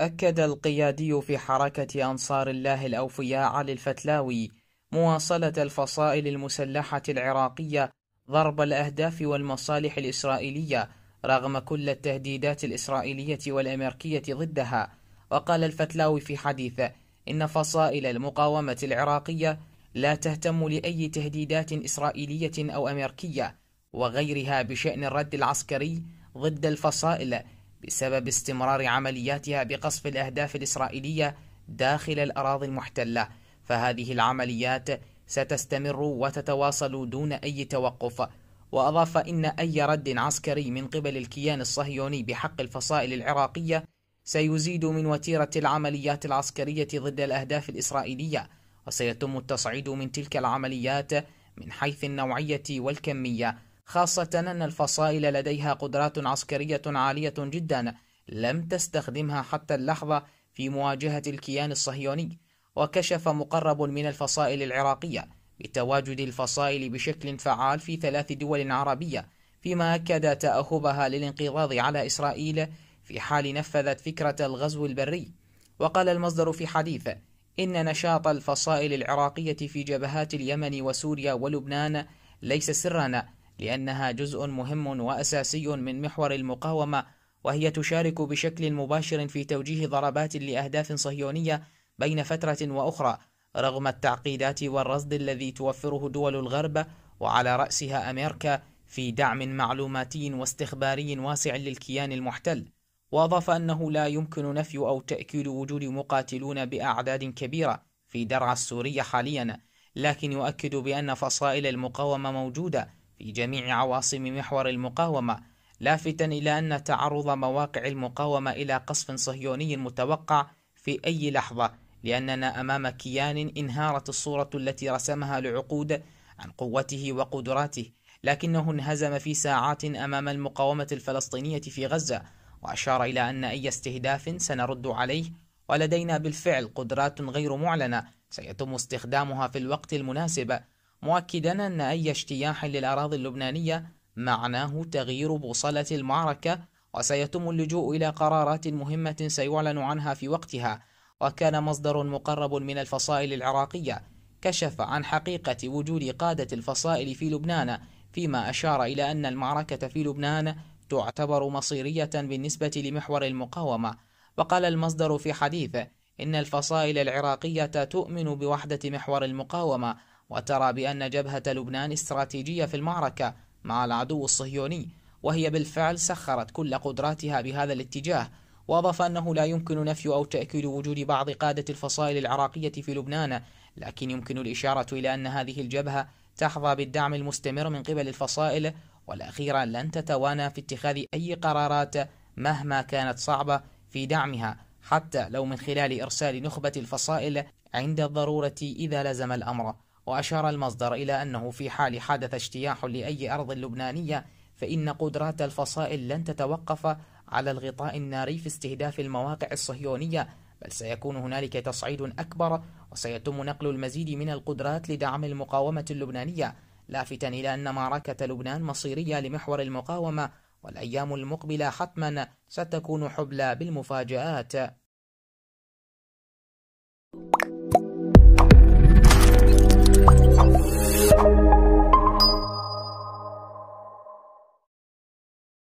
أكد القيادي في حركة أنصار الله الأوفياء علي الفتلاوي مواصلة الفصائل المسلحة العراقية ضرب الأهداف والمصالح الإسرائيلية رغم كل التهديدات الإسرائيلية والأمريكية ضدها وقال الفتلاوي في حديثه إن فصائل المقاومة العراقية لا تهتم لأي تهديدات إسرائيلية أو أمريكية وغيرها بشأن الرد العسكري ضد الفصائل بسبب استمرار عملياتها بقصف الأهداف الإسرائيلية داخل الأراضي المحتلة فهذه العمليات ستستمر وتتواصل دون أي توقف وأضاف إن أي رد عسكري من قبل الكيان الصهيوني بحق الفصائل العراقية سيزيد من وتيرة العمليات العسكرية ضد الأهداف الإسرائيلية وسيتم التصعيد من تلك العمليات من حيث النوعية والكمية خاصة أن الفصائل لديها قدرات عسكرية عالية جدا لم تستخدمها حتى اللحظة في مواجهة الكيان الصهيوني وكشف مقرب من الفصائل العراقية بتواجد الفصائل بشكل فعال في ثلاث دول عربية فيما أكد تأهبها للانقضاض على إسرائيل في حال نفذت فكرة الغزو البري وقال المصدر في حديث إن نشاط الفصائل العراقية في جبهات اليمن وسوريا ولبنان ليس سرنا لأنها جزء مهم وأساسي من محور المقاومة وهي تشارك بشكل مباشر في توجيه ضربات لأهداف صهيونية بين فترة وأخرى رغم التعقيدات والرصد الذي توفره دول الغرب وعلى رأسها أمريكا في دعم معلوماتي واستخباري واسع للكيان المحتل وأضاف أنه لا يمكن نفي أو تأكيد وجود مقاتلون بأعداد كبيرة في درعا السورية حاليا لكن يؤكد بأن فصائل المقاومة موجودة في جميع عواصم محور المقاومة لافتا إلى أن تعرض مواقع المقاومة إلى قصف صهيوني متوقع في أي لحظة لأننا أمام كيان انهارت الصورة التي رسمها لعقود عن قوته وقدراته لكنه انهزم في ساعات أمام المقاومة الفلسطينية في غزة وأشار إلى أن أي استهداف سنرد عليه ولدينا بالفعل قدرات غير معلنة سيتم استخدامها في الوقت المناسب مؤكدا أن أي اجتياح للأراضي اللبنانية معناه تغيير بوصلة المعركة وسيتم اللجوء إلى قرارات مهمة سيعلن عنها في وقتها وكان مصدر مقرب من الفصائل العراقية كشف عن حقيقة وجود قادة الفصائل في لبنان فيما أشار إلى أن المعركة في لبنان تعتبر مصيرية بالنسبة لمحور المقاومة وقال المصدر في حديث إن الفصائل العراقية تؤمن بوحدة محور المقاومة وترى بأن جبهة لبنان استراتيجية في المعركة مع العدو الصهيوني وهي بالفعل سخرت كل قدراتها بهذا الاتجاه وأضاف أنه لا يمكن نفي أو تأكيد وجود بعض قادة الفصائل العراقية في لبنان لكن يمكن الإشارة إلى أن هذه الجبهة تحظى بالدعم المستمر من قبل الفصائل والأخيرة لن تتوانى في اتخاذ أي قرارات مهما كانت صعبة في دعمها حتى لو من خلال إرسال نخبة الفصائل عند الضرورة إذا لزم الأمر وأشار المصدر إلى أنه في حال حدث اجتياح لأي أرض لبنانية فإن قدرات الفصائل لن تتوقف على الغطاء الناري في استهداف المواقع الصهيونية بل سيكون هنالك تصعيد أكبر وسيتم نقل المزيد من القدرات لدعم المقاومة اللبنانية لافتا إلى أن معركة لبنان مصيرية لمحور المقاومة والأيام المقبلة حتما ستكون حبلى بالمفاجآت